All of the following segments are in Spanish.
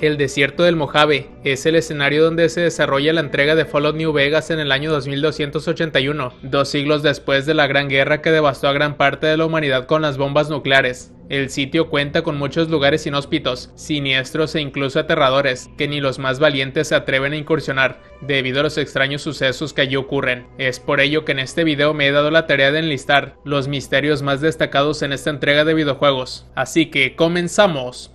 El desierto del Mojave es el escenario donde se desarrolla la entrega de Fallout New Vegas en el año 2281, dos siglos después de la Gran Guerra que devastó a gran parte de la humanidad con las bombas nucleares. El sitio cuenta con muchos lugares inhóspitos, siniestros e incluso aterradores, que ni los más valientes se atreven a incursionar, debido a los extraños sucesos que allí ocurren. Es por ello que en este video me he dado la tarea de enlistar los misterios más destacados en esta entrega de videojuegos. Así que comenzamos.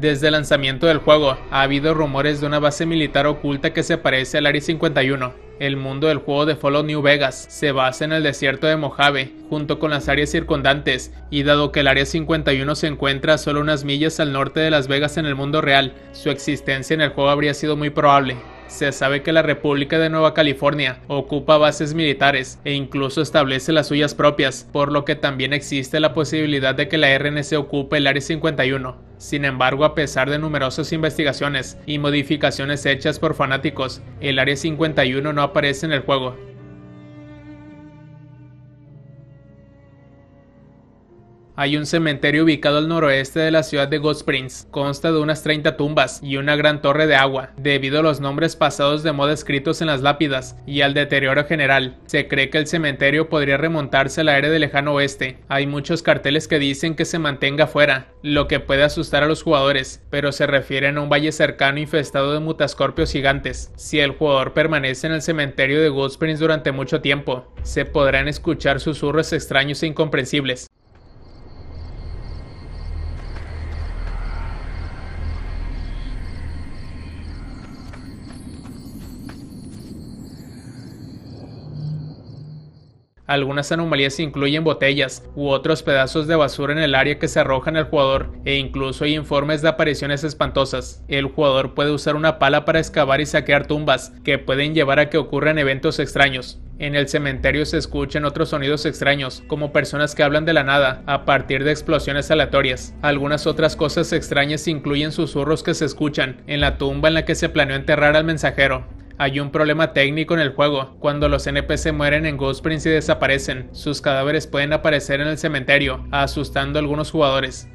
Desde el lanzamiento del juego, ha habido rumores de una base militar oculta que se parece al Área 51. El mundo del juego de Fallout New Vegas se basa en el desierto de Mojave, junto con las áreas circundantes, y dado que el Área 51 se encuentra a solo unas millas al norte de Las Vegas en el mundo real, su existencia en el juego habría sido muy probable. Se sabe que la República de Nueva California ocupa bases militares e incluso establece las suyas propias, por lo que también existe la posibilidad de que la RNC ocupe el Área 51. Sin embargo, a pesar de numerosas investigaciones y modificaciones hechas por fanáticos, el Área 51 no aparece en el juego. Hay un cementerio ubicado al noroeste de la ciudad de Ghost Springs. Consta de unas 30 tumbas y una gran torre de agua. Debido a los nombres pasados de moda escritos en las lápidas y al deterioro general, se cree que el cementerio podría remontarse al aire del lejano oeste. Hay muchos carteles que dicen que se mantenga fuera, lo que puede asustar a los jugadores, pero se refieren a un valle cercano infestado de mutascorpios gigantes. Si el jugador permanece en el cementerio de Ghost Springs durante mucho tiempo, se podrán escuchar susurros extraños e incomprensibles. Algunas anomalías incluyen botellas u otros pedazos de basura en el área que se arrojan al jugador e incluso hay informes de apariciones espantosas. El jugador puede usar una pala para excavar y saquear tumbas, que pueden llevar a que ocurran eventos extraños. En el cementerio se escuchan otros sonidos extraños, como personas que hablan de la nada, a partir de explosiones aleatorias. Algunas otras cosas extrañas incluyen susurros que se escuchan en la tumba en la que se planeó enterrar al mensajero. Hay un problema técnico en el juego. Cuando los NPC mueren en Ghost Prince y desaparecen, sus cadáveres pueden aparecer en el cementerio, asustando a algunos jugadores.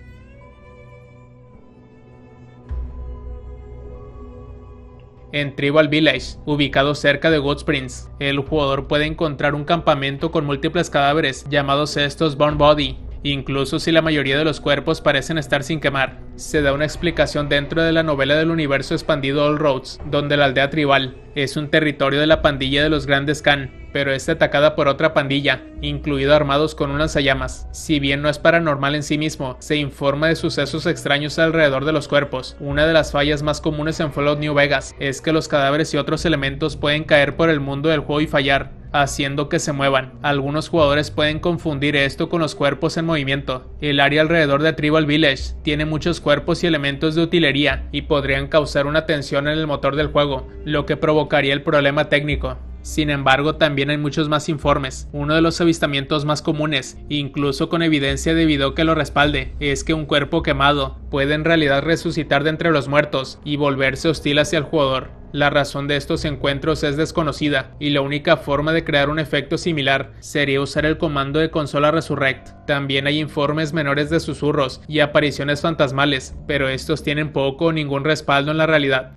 en Tribal Village, ubicado cerca de Godsprings, El jugador puede encontrar un campamento con múltiples cadáveres llamados estos Born Body. Incluso si la mayoría de los cuerpos parecen estar sin quemar, se da una explicación dentro de la novela del universo expandido All Roads, donde la aldea tribal es un territorio de la pandilla de los grandes Khan, pero es atacada por otra pandilla, incluido armados con un lanzallamas. Si bien no es paranormal en sí mismo, se informa de sucesos extraños alrededor de los cuerpos. Una de las fallas más comunes en Fallout New Vegas es que los cadáveres y otros elementos pueden caer por el mundo del juego y fallar, haciendo que se muevan. Algunos jugadores pueden confundir esto con los cuerpos en movimiento. El área alrededor de Tribal Village tiene muchos cuerpos y elementos de utilería y podrían causar una tensión en el motor del juego, lo que provocaría el problema técnico. Sin embargo, también hay muchos más informes. Uno de los avistamientos más comunes, incluso con evidencia de video que lo respalde, es que un cuerpo quemado puede en realidad resucitar de entre los muertos y volverse hostil hacia el jugador. La razón de estos encuentros es desconocida y la única forma de crear un efecto similar sería usar el comando de consola Resurrect. También hay informes menores de susurros y apariciones fantasmales, pero estos tienen poco o ningún respaldo en la realidad.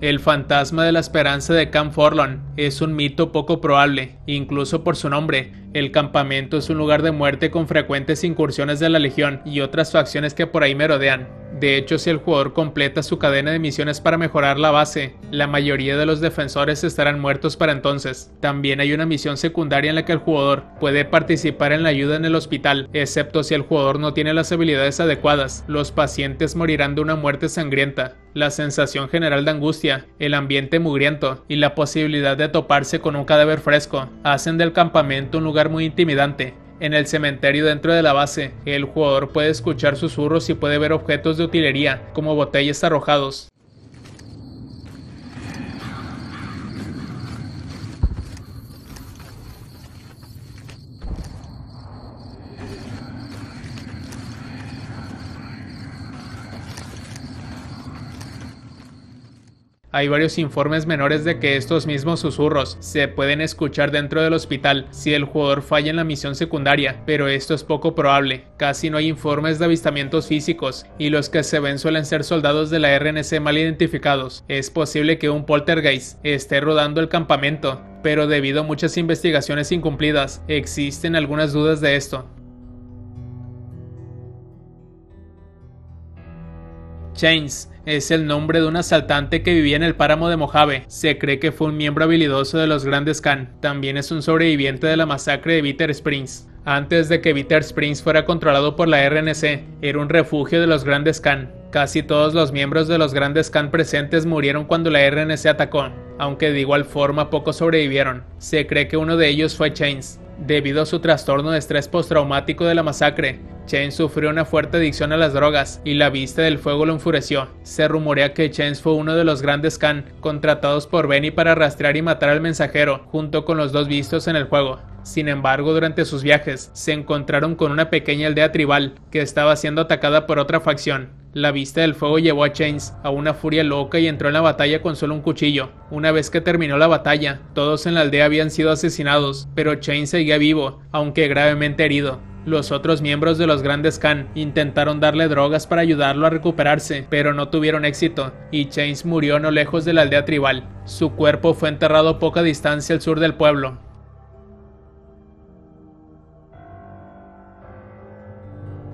El fantasma de la esperanza de Camp Forlon es un mito poco probable, incluso por su nombre, el campamento es un lugar de muerte con frecuentes incursiones de la Legión y otras facciones que por ahí merodean. De hecho, si el jugador completa su cadena de misiones para mejorar la base, la mayoría de los defensores estarán muertos para entonces. También hay una misión secundaria en la que el jugador puede participar en la ayuda en el hospital, excepto si el jugador no tiene las habilidades adecuadas. Los pacientes morirán de una muerte sangrienta. La sensación general de angustia, el ambiente mugriento y la posibilidad de toparse con un cadáver fresco hacen del campamento un lugar muy intimidante. En el cementerio dentro de la base, el jugador puede escuchar susurros y puede ver objetos de utilería, como botellas arrojados. Hay varios informes menores de que estos mismos susurros se pueden escuchar dentro del hospital si el jugador falla en la misión secundaria, pero esto es poco probable. Casi no hay informes de avistamientos físicos y los que se ven suelen ser soldados de la RNC mal identificados. Es posible que un poltergeist esté rodando el campamento, pero debido a muchas investigaciones incumplidas, existen algunas dudas de esto. Chains es el nombre de un asaltante que vivía en el páramo de Mojave. Se cree que fue un miembro habilidoso de los Grandes Khan. También es un sobreviviente de la masacre de Bitter Springs. Antes de que Bitter Springs fuera controlado por la RNC, era un refugio de los Grandes Khan. Casi todos los miembros de los Grandes Khan presentes murieron cuando la RNC atacó, aunque de igual forma pocos sobrevivieron. Se cree que uno de ellos fue Chains, Debido a su trastorno de estrés postraumático de la masacre, Chen sufrió una fuerte adicción a las drogas y la vista del fuego lo enfureció. Se rumorea que Chains fue uno de los grandes Khan contratados por Benny para rastrear y matar al mensajero, junto con los dos vistos en el juego. Sin embargo, durante sus viajes, se encontraron con una pequeña aldea tribal que estaba siendo atacada por otra facción. La vista del fuego llevó a Chains a una furia loca y entró en la batalla con solo un cuchillo. Una vez que terminó la batalla, todos en la aldea habían sido asesinados, pero Chains seguía vivo, aunque gravemente herido. Los otros miembros de los Grandes Khan intentaron darle drogas para ayudarlo a recuperarse, pero no tuvieron éxito, y Chains murió no lejos de la aldea tribal. Su cuerpo fue enterrado a poca distancia al sur del pueblo.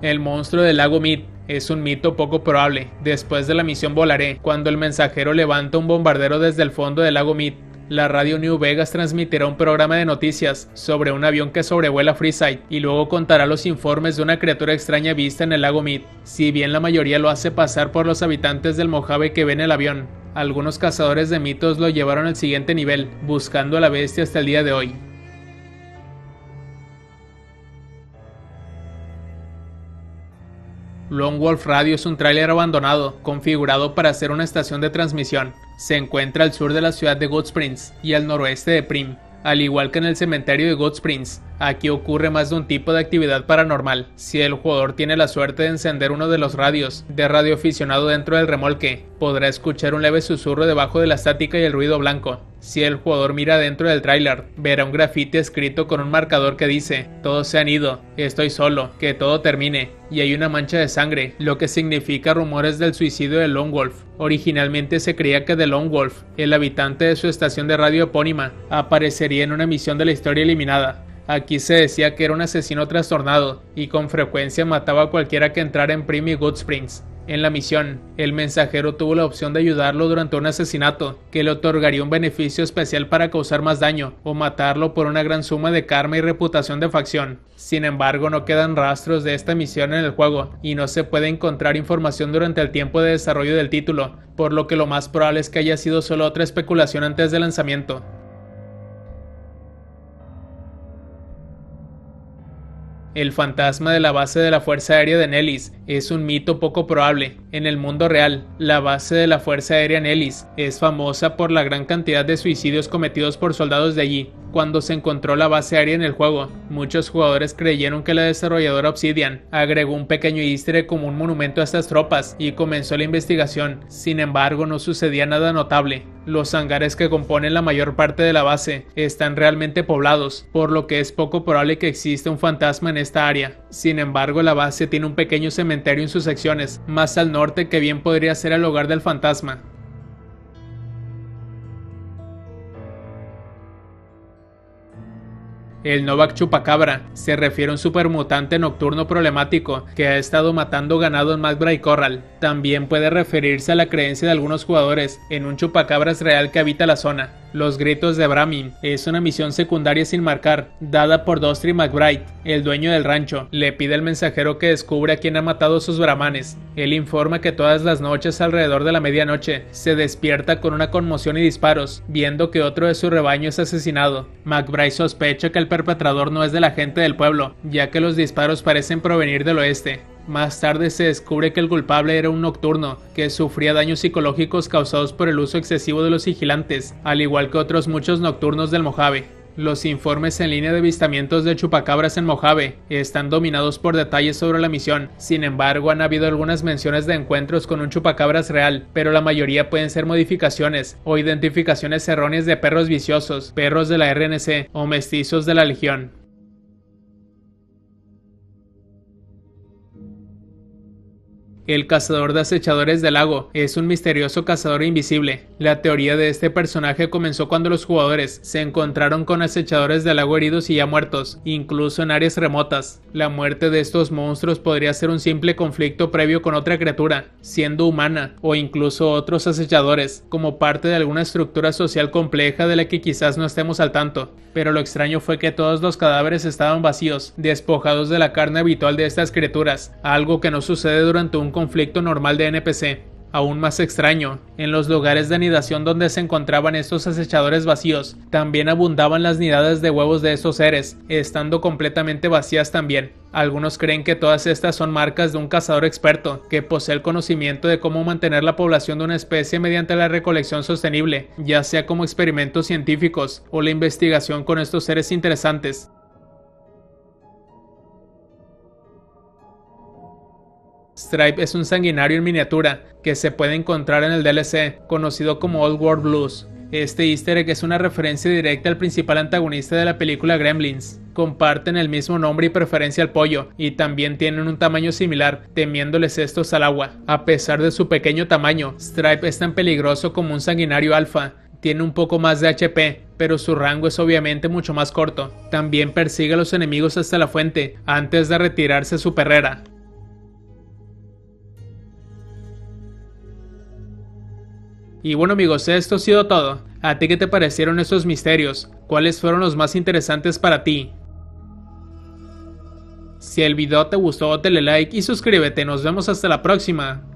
El monstruo del lago Mid es un mito poco probable. Después de la misión Volaré, cuando el mensajero levanta un bombardero desde el fondo del lago Mid, la radio New Vegas transmitirá un programa de noticias sobre un avión que sobrevuela Freeside y luego contará los informes de una criatura extraña vista en el lago Mead. Si bien la mayoría lo hace pasar por los habitantes del Mojave que ven el avión, algunos cazadores de mitos lo llevaron al siguiente nivel, buscando a la bestia hasta el día de hoy. Lone Wolf Radio es un tráiler abandonado, configurado para ser una estación de transmisión. Se encuentra al sur de la ciudad de Good Springs y al noroeste de Prim, al igual que en el cementerio de Good Springs. Aquí ocurre más de un tipo de actividad paranormal. Si el jugador tiene la suerte de encender uno de los radios de radio aficionado dentro del remolque, podrá escuchar un leve susurro debajo de la estática y el ruido blanco. Si el jugador mira dentro del tráiler, verá un grafite escrito con un marcador que dice, todos se han ido, estoy solo, que todo termine, y hay una mancha de sangre, lo que significa rumores del suicidio de Lone Wolf. Originalmente se creía que The Lone Wolf, el habitante de su estación de radio epónima, aparecería en una emisión de la historia eliminada, Aquí se decía que era un asesino trastornado y con frecuencia mataba a cualquiera que entrara en Primi Goodsprings. En la misión, el mensajero tuvo la opción de ayudarlo durante un asesinato, que le otorgaría un beneficio especial para causar más daño, o matarlo por una gran suma de karma y reputación de facción. Sin embargo, no quedan rastros de esta misión en el juego, y no se puede encontrar información durante el tiempo de desarrollo del título, por lo que lo más probable es que haya sido solo otra especulación antes del lanzamiento. El fantasma de la base de la Fuerza Aérea de Nellis es un mito poco probable. En el mundo real, la base de la Fuerza Aérea Nellis es famosa por la gran cantidad de suicidios cometidos por soldados de allí, cuando se encontró la base aérea en el juego. Muchos jugadores creyeron que la desarrolladora Obsidian agregó un pequeño istre como un monumento a estas tropas y comenzó la investigación. Sin embargo, no sucedía nada notable. Los hangares que componen la mayor parte de la base están realmente poblados, por lo que es poco probable que exista un fantasma en esta área. Sin embargo, la base tiene un pequeño cementerio en sus secciones, más al norte que bien podría ser el hogar del fantasma. El Novak Chupacabra se refiere a un supermutante nocturno problemático que ha estado matando ganado en Macbra Corral. También puede referirse a la creencia de algunos jugadores en un chupacabras real que habita la zona. Los Gritos de Brahmin es una misión secundaria sin marcar, dada por Dostry McBride, el dueño del rancho. Le pide al mensajero que descubre a quien ha matado a sus brahmanes. Él informa que todas las noches alrededor de la medianoche se despierta con una conmoción y disparos, viendo que otro de su rebaño es asesinado. McBride sospecha que el perpetrador no es de la gente del pueblo, ya que los disparos parecen provenir del oeste. Más tarde se descubre que el culpable era un nocturno, que sufría daños psicológicos causados por el uso excesivo de los vigilantes, al igual que otros muchos nocturnos del Mojave. Los informes en línea de avistamientos de chupacabras en Mojave están dominados por detalles sobre la misión, sin embargo han habido algunas menciones de encuentros con un chupacabras real, pero la mayoría pueden ser modificaciones o identificaciones erróneas de perros viciosos, perros de la RNC o mestizos de la Legión. El cazador de acechadores del lago es un misterioso cazador invisible. La teoría de este personaje comenzó cuando los jugadores se encontraron con acechadores del lago heridos y ya muertos, incluso en áreas remotas. La muerte de estos monstruos podría ser un simple conflicto previo con otra criatura, siendo humana, o incluso otros acechadores, como parte de alguna estructura social compleja de la que quizás no estemos al tanto. Pero lo extraño fue que todos los cadáveres estaban vacíos, despojados de la carne habitual de estas criaturas, algo que no sucede durante un conflicto normal de NPC, aún más extraño, en los lugares de anidación donde se encontraban estos acechadores vacíos, también abundaban las nidadas de huevos de estos seres, estando completamente vacías también. Algunos creen que todas estas son marcas de un cazador experto, que posee el conocimiento de cómo mantener la población de una especie mediante la recolección sostenible, ya sea como experimentos científicos o la investigación con estos seres interesantes. Stripe es un sanguinario en miniatura que se puede encontrar en el DLC, conocido como Old World Blues. Este easter egg es una referencia directa al principal antagonista de la película Gremlins. Comparten el mismo nombre y preferencia al pollo, y también tienen un tamaño similar, temiéndoles estos al agua. A pesar de su pequeño tamaño, Stripe es tan peligroso como un sanguinario alfa, tiene un poco más de HP, pero su rango es obviamente mucho más corto. También persigue a los enemigos hasta la fuente, antes de retirarse a su perrera. Y bueno amigos, esto ha sido todo. ¿A ti qué te parecieron estos misterios? ¿Cuáles fueron los más interesantes para ti? Si el video te gustó, dale like y suscríbete. Nos vemos hasta la próxima.